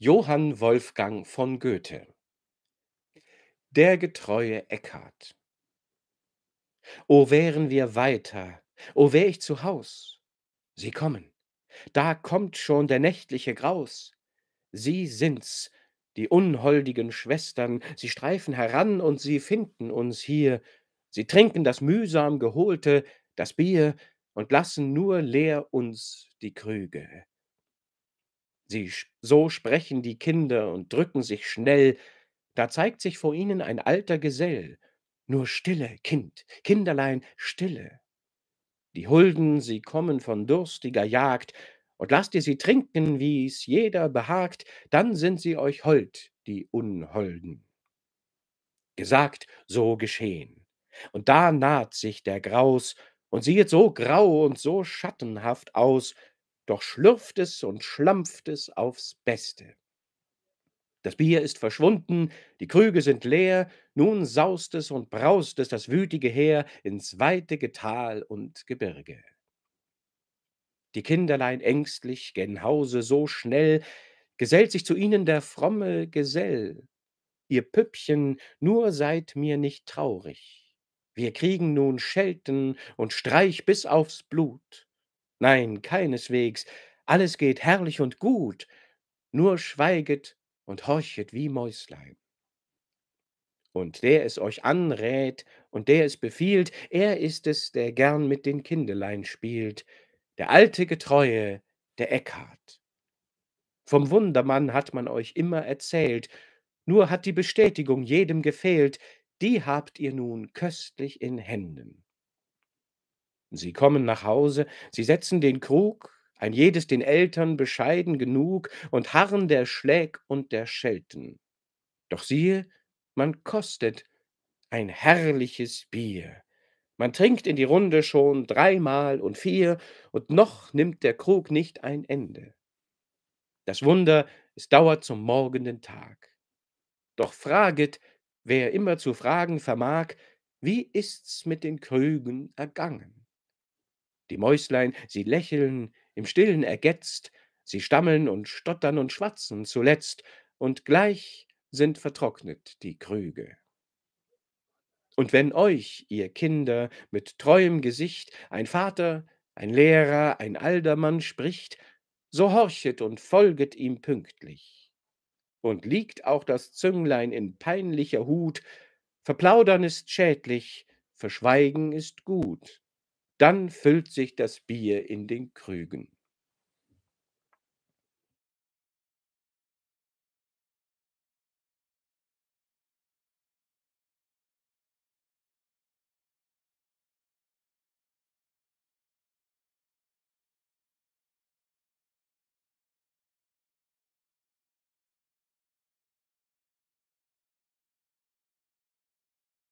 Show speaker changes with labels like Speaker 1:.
Speaker 1: Johann Wolfgang von Goethe Der getreue Eckhart O wären wir weiter, o wär ich zu Haus. Sie kommen, da kommt schon der nächtliche Graus. Sie sind's, die unholdigen Schwestern, sie streifen heran und sie finden uns hier. Sie trinken das mühsam Geholte, das Bier, und lassen nur leer uns die Krüge. Sie, so sprechen die Kinder und drücken sich schnell, da zeigt sich vor ihnen ein alter Gesell, nur stille, Kind, Kinderlein, stille. Die Hulden, sie kommen von durstiger Jagd, und lasst ihr sie trinken, wie's jeder behagt, dann sind sie euch hold, die Unholden. Gesagt, so geschehen. Und da naht sich der Graus, und siehet so grau und so schattenhaft aus, doch schlürft es und schlampft es aufs Beste. Das Bier ist verschwunden, die Krüge sind leer, nun saust es und braust es das wütige Heer ins weite Getal und Gebirge. Die Kinderlein ängstlich gen Hause so schnell, gesellt sich zu ihnen der fromme Gesell. Ihr Püppchen, nur seid mir nicht traurig. Wir kriegen nun Schelten und Streich bis aufs Blut. Nein, keineswegs. Alles geht herrlich und gut. Nur schweiget und horchet wie Mäuslein. Und der es euch anrät und der es befiehlt, er ist es, der gern mit den Kindelein spielt, der alte Getreue, der Eckhard. Vom Wundermann hat man euch immer erzählt, nur hat die Bestätigung jedem gefehlt, die habt ihr nun köstlich in Händen. Sie kommen nach Hause, sie setzen den Krug, ein jedes den Eltern bescheiden genug und harren der Schläg und der Schelten. Doch siehe, man kostet ein herrliches Bier. Man trinkt in die Runde schon dreimal und vier, und noch nimmt der Krug nicht ein Ende. Das Wunder, es dauert zum morgenden Tag. Doch fraget, wer immer zu fragen vermag, wie ist's mit den Krügen ergangen? Die Mäuslein, sie lächeln, im Stillen ergetzt, sie stammeln und stottern und schwatzen zuletzt, und gleich sind vertrocknet die Krüge. Und wenn euch, ihr Kinder, mit treuem Gesicht ein Vater, ein Lehrer, ein Aldermann spricht, so horchet und folget ihm pünktlich. Und liegt auch das Zünglein in peinlicher Hut, Verplaudern ist schädlich, Verschweigen ist gut dann füllt sich das Bier in den Krügen.